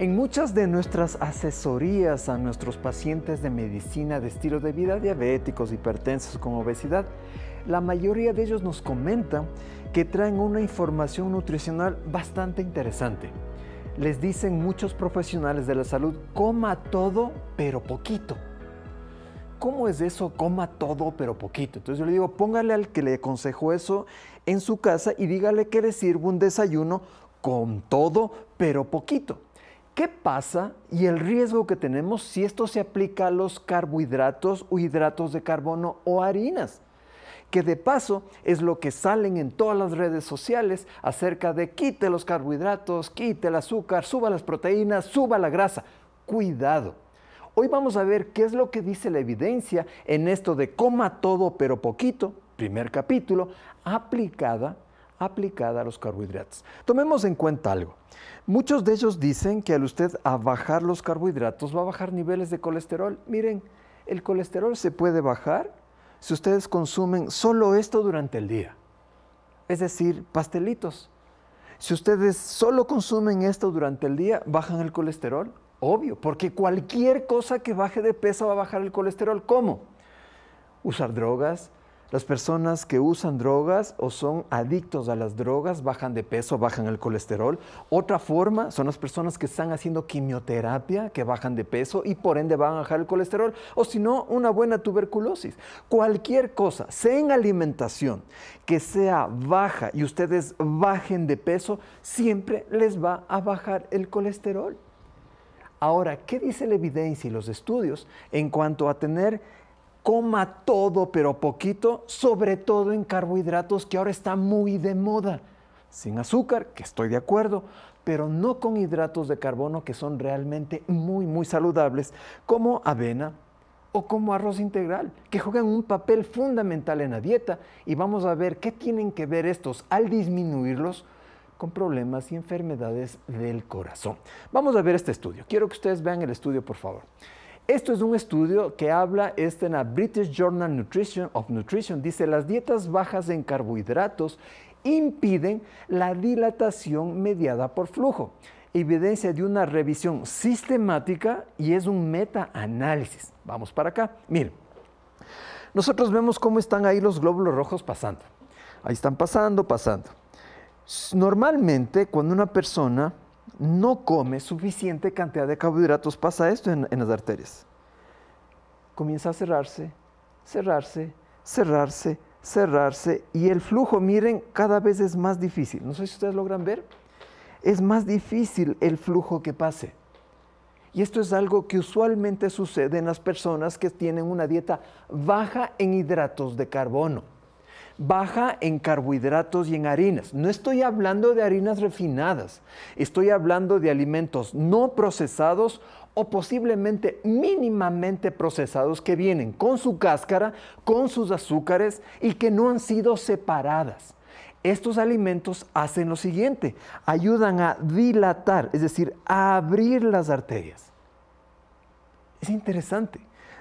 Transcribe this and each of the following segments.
En muchas de nuestras asesorías a nuestros pacientes de medicina de estilo de vida, diabéticos, hipertensos con obesidad, la mayoría de ellos nos comentan que traen una información nutricional bastante interesante. Les dicen muchos profesionales de la salud, coma todo pero poquito. ¿Cómo es eso? Coma todo pero poquito. Entonces yo le digo, póngale al que le aconsejó eso en su casa y dígale que le sirve un desayuno con todo pero poquito ¿Qué pasa y el riesgo que tenemos si esto se aplica a los carbohidratos o hidratos de carbono o harinas? que de paso es lo que salen en todas las redes sociales acerca de quite los carbohidratos, quite el azúcar, suba las proteínas, suba la grasa. Cuidado. Hoy vamos a ver qué es lo que dice la evidencia en esto de coma todo pero poquito, primer capítulo, aplicada aplicada a los carbohidratos. Tomemos en cuenta algo. Muchos de ellos dicen que al usted a bajar los carbohidratos va a bajar niveles de colesterol. Miren, el colesterol se puede bajar si ustedes consumen solo esto durante el día, es decir, pastelitos. Si ustedes solo consumen esto durante el día, bajan el colesterol, obvio, porque cualquier cosa que baje de peso va a bajar el colesterol. ¿Cómo? Usar drogas, las personas que usan drogas o son adictos a las drogas bajan de peso, bajan el colesterol. Otra forma son las personas que están haciendo quimioterapia, que bajan de peso y por ende van a bajar el colesterol. O si no, una buena tuberculosis. Cualquier cosa, sea en alimentación, que sea baja y ustedes bajen de peso, siempre les va a bajar el colesterol. Ahora, ¿qué dice la evidencia y los estudios en cuanto a tener coma todo pero poquito, sobre todo en carbohidratos que ahora está muy de moda. Sin azúcar, que estoy de acuerdo, pero no con hidratos de carbono que son realmente muy, muy saludables, como avena o como arroz integral, que juegan un papel fundamental en la dieta. Y vamos a ver qué tienen que ver estos al disminuirlos con problemas y enfermedades del corazón. Vamos a ver este estudio. Quiero que ustedes vean el estudio, por favor. Esto es un estudio que habla, este en la British Journal Nutrition of Nutrition, dice las dietas bajas en carbohidratos impiden la dilatación mediada por flujo, evidencia de una revisión sistemática y es un meta-análisis. Vamos para acá, miren, nosotros vemos cómo están ahí los glóbulos rojos pasando, ahí están pasando, pasando. Normalmente cuando una persona no come suficiente cantidad de carbohidratos, pasa esto en, las arterias. Comienza a cerrarse, cerrarse, cerrarse, cerrarse y el flujo, miren, cada vez es más difícil. No sé si ustedes logran ver. Es más difícil el flujo que pase. Y esto es algo que usualmente sucede en las personas que tienen una dieta baja en hidratos de carbono baja en carbohidratos y en harinas. No estoy hablando de harinas refinadas, estoy hablando de alimentos no procesados o posiblemente mínimamente procesados que vienen con su cáscara, con sus azúcares y que no han sido separadas. Estos alimentos hacen lo siguiente, ayudan a dilatar, es decir, a abrir las arterias. Es interesante.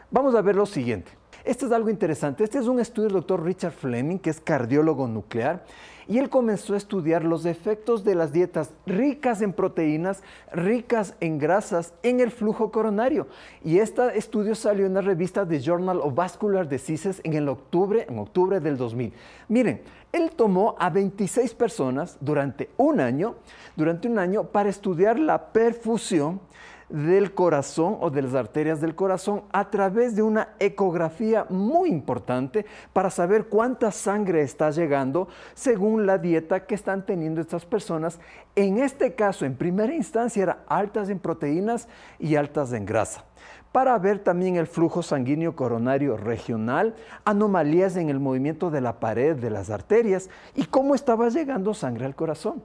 Vamos a ver lo siguiente. Esto es algo interesante. Este es un estudio del doctor Richard Fleming, que es cardiólogo nuclear, y él comenzó a estudiar los efectos de las dietas ricas en proteínas, ricas en grasas, en el flujo coronario. Y este estudio salió en la revista The Journal of Vascular Diseases en el octubre, octubre del 2000. Miren, él tomó a 26 personas durante un año, durante un año para estudiar la perfusión del corazón o de las arterias del corazón a través de una ecografía muy importante para saber cuánta sangre está llegando según la dieta que están teniendo estas personas. En este caso, en primera instancia, era altas en proteínas y altas en grasa para ver también el flujo sanguíneo coronario regional, anomalías en el movimiento de la pared de las arterias y cómo estaba llegando sangre al corazón.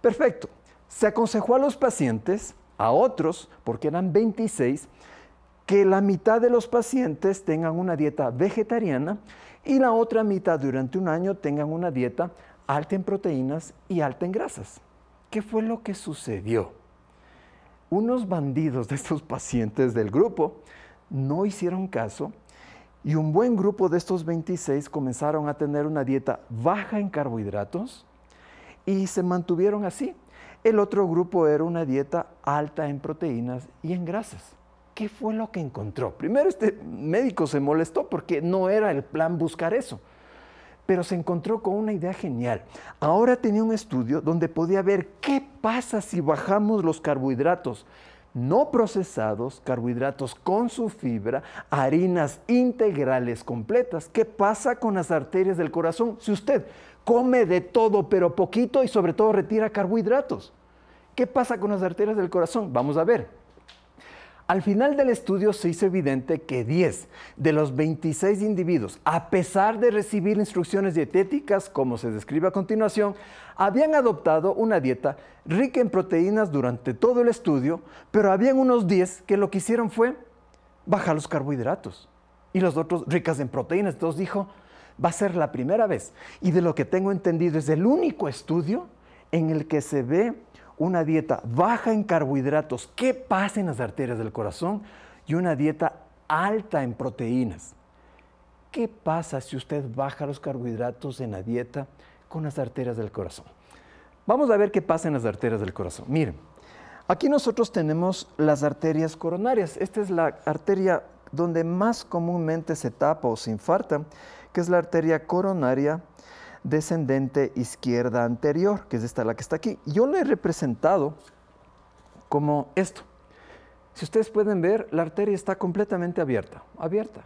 Perfecto. Se aconsejó a los pacientes a otros, porque eran 26, que la mitad de los pacientes tengan una dieta vegetariana y la otra mitad durante un año tengan una dieta alta en proteínas y alta en grasas. ¿Qué fue lo que sucedió? Unos bandidos de estos pacientes del grupo no hicieron caso y un buen grupo de estos 26 comenzaron a tener una dieta baja en carbohidratos y se mantuvieron así. El otro grupo era una dieta alta en proteínas y en grasas. ¿Qué fue lo que encontró? Primero este médico se molestó porque no era el plan buscar eso, pero se encontró con una idea genial. Ahora tenía un estudio donde podía ver qué pasa si bajamos los carbohidratos no procesados, carbohidratos con su fibra, harinas integrales completas. ¿Qué pasa con las arterias del corazón si usted come de todo pero poquito y sobre todo retira carbohidratos? ¿Qué pasa con las arterias del corazón? Vamos a ver. Al final del estudio se hizo evidente que 10 de los 26 individuos, a pesar de recibir instrucciones dietéticas, como se describe a continuación, habían adoptado una dieta rica en proteínas durante todo el estudio, pero habían unos 10 que lo que hicieron fue bajar los carbohidratos y los otros ricas en proteínas. Entonces dijo, va a ser la primera vez. Y de lo que tengo entendido es el único estudio en el que se ve una dieta baja en carbohidratos, ¿qué pasa en las arterias del corazón? Y una dieta alta en proteínas. ¿Qué pasa si usted baja los carbohidratos en la dieta con las arterias del corazón? Vamos a ver qué pasa en las arterias del corazón. Miren, aquí nosotros tenemos las arterias coronarias. Esta es la arteria donde más comúnmente se tapa o se infarta, que es la arteria coronaria descendente izquierda anterior, que es esta la que está aquí. Yo la he representado como esto. Si ustedes pueden ver, la arteria está completamente abierta, abierta,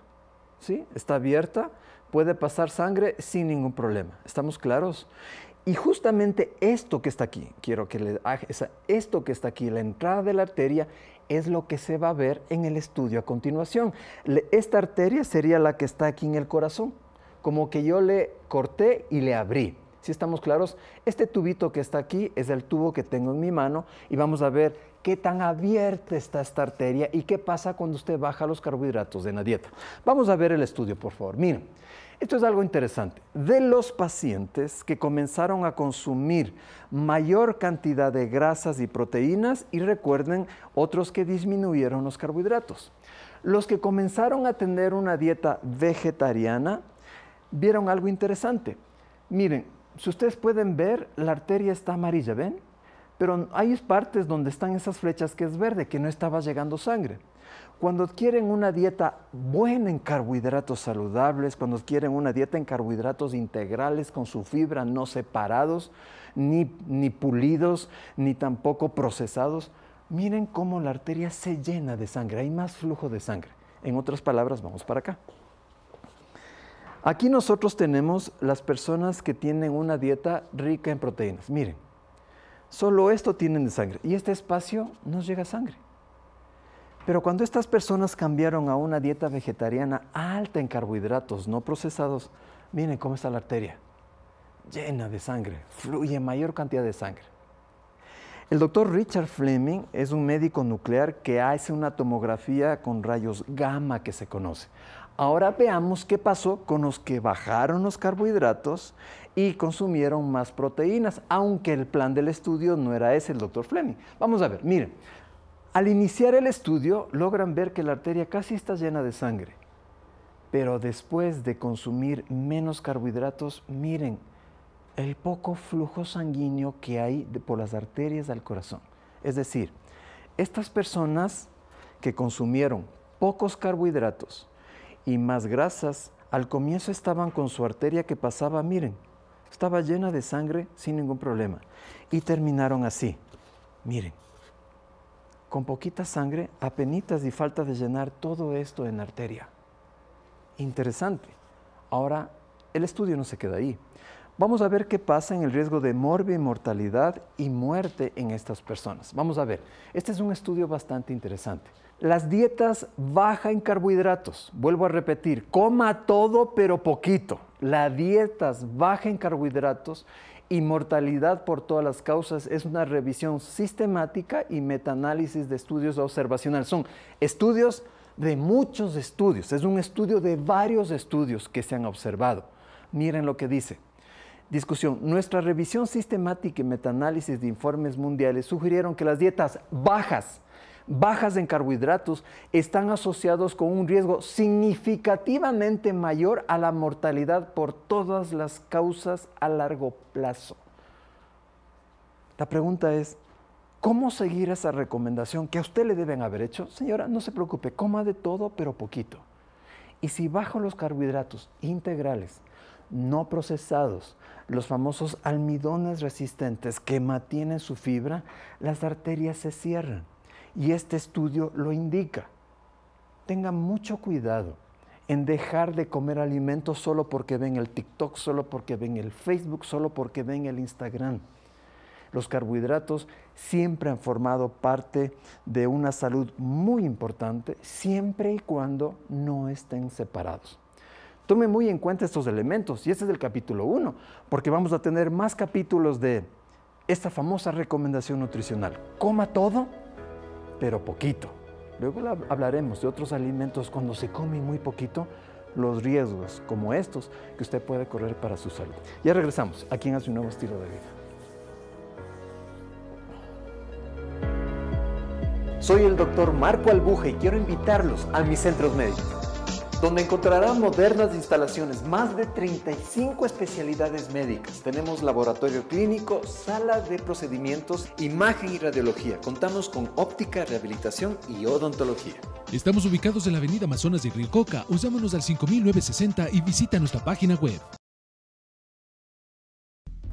¿sí? Está abierta, puede pasar sangre sin ningún problema. ¿Estamos claros? Y justamente esto que está aquí, quiero que le, esto que está aquí, la entrada de la arteria, es lo que se va a ver en el estudio a continuación. Esta arteria sería la que está aquí en el corazón como que yo le corté y le abrí. Si estamos claros, este tubito que está aquí es el tubo que tengo en mi mano y vamos a ver qué tan abierta está esta arteria y qué pasa cuando usted baja los carbohidratos de la dieta. Vamos a ver el estudio, por favor. Miren, esto es algo interesante. De los pacientes que comenzaron a consumir mayor cantidad de grasas y proteínas, y recuerden, otros que disminuyeron los carbohidratos. Los que comenzaron a tener una dieta vegetariana vieron algo interesante. Miren, si ustedes pueden ver, la arteria está amarilla, ¿ven? Pero hay partes donde están esas flechas que es verde, que no estaba llegando sangre. Cuando adquieren una dieta buena en carbohidratos saludables, cuando adquieren una dieta en carbohidratos integrales con su fibra no separados, ni, ni pulidos, ni tampoco procesados, miren cómo la arteria se llena de sangre, hay más flujo de sangre. En otras palabras, vamos para acá. Aquí nosotros tenemos las personas que tienen una dieta rica en proteínas. Miren, solo esto tienen de sangre y este espacio nos llega sangre. Pero cuando estas personas cambiaron a una dieta vegetariana alta en carbohidratos no procesados, miren cómo está la arteria, llena de sangre, fluye mayor cantidad de sangre. El doctor Richard Fleming es un médico nuclear que hace una tomografía con rayos gamma que se conoce. Ahora veamos qué pasó con los que bajaron los carbohidratos y consumieron más proteínas, aunque el plan del estudio no era ese, el doctor Fleming. Vamos a ver, miren, al iniciar el estudio logran ver que la arteria casi está llena de sangre, pero después de consumir menos carbohidratos, miren el poco flujo sanguíneo que hay por las arterias al corazón. Es decir, estas personas que consumieron pocos carbohidratos, y más grasas, al comienzo estaban con su arteria que pasaba, miren, estaba llena de sangre sin ningún problema. Y terminaron así, miren, con poquita sangre, apenitas y falta de llenar todo esto en arteria. Interesante. Ahora, el estudio no se queda ahí. Vamos a ver qué pasa en el riesgo de morbi-mortalidad y muerte en estas personas. Vamos a ver, este es un estudio bastante interesante. Las dietas baja en carbohidratos, vuelvo a repetir, coma todo pero poquito. Las dietas baja en carbohidratos y mortalidad por todas las causas es una revisión sistemática y metaanálisis de estudios observacionales. Son estudios de muchos estudios, es un estudio de varios estudios que se han observado. Miren lo que dice. Discusión. Nuestra revisión sistemática y metaanálisis de informes mundiales sugirieron que las dietas bajas, bajas en carbohidratos, están asociados con un riesgo significativamente mayor a la mortalidad por todas las causas a largo plazo. La pregunta es, ¿cómo seguir esa recomendación que a usted le deben haber hecho? Señora, no se preocupe, coma de todo, pero poquito. Y si bajo los carbohidratos integrales, no procesados, los famosos almidones resistentes que mantienen su fibra, las arterias se cierran. Y este estudio lo indica. Tenga mucho cuidado en dejar de comer alimentos solo porque ven el TikTok, solo porque ven el Facebook, solo porque ven el Instagram. Los carbohidratos siempre han formado parte de una salud muy importante, siempre y cuando no estén separados. Tome muy en cuenta estos elementos y este es el capítulo 1, porque vamos a tener más capítulos de esta famosa recomendación nutricional. Coma todo, pero poquito. Luego hablaremos de otros alimentos cuando se come muy poquito, los riesgos como estos que usted puede correr para su salud. Ya regresamos aquí en Hace un Nuevo Estilo de Vida. Soy el doctor Marco Albuje y quiero invitarlos a mis centros médicos donde encontrará modernas instalaciones, más de 35 especialidades médicas. Tenemos laboratorio clínico, sala de procedimientos, imagen y radiología. Contamos con óptica, rehabilitación y odontología. Estamos ubicados en la avenida Amazonas de Rilcoca Usámonos al 5960 y visita nuestra página web.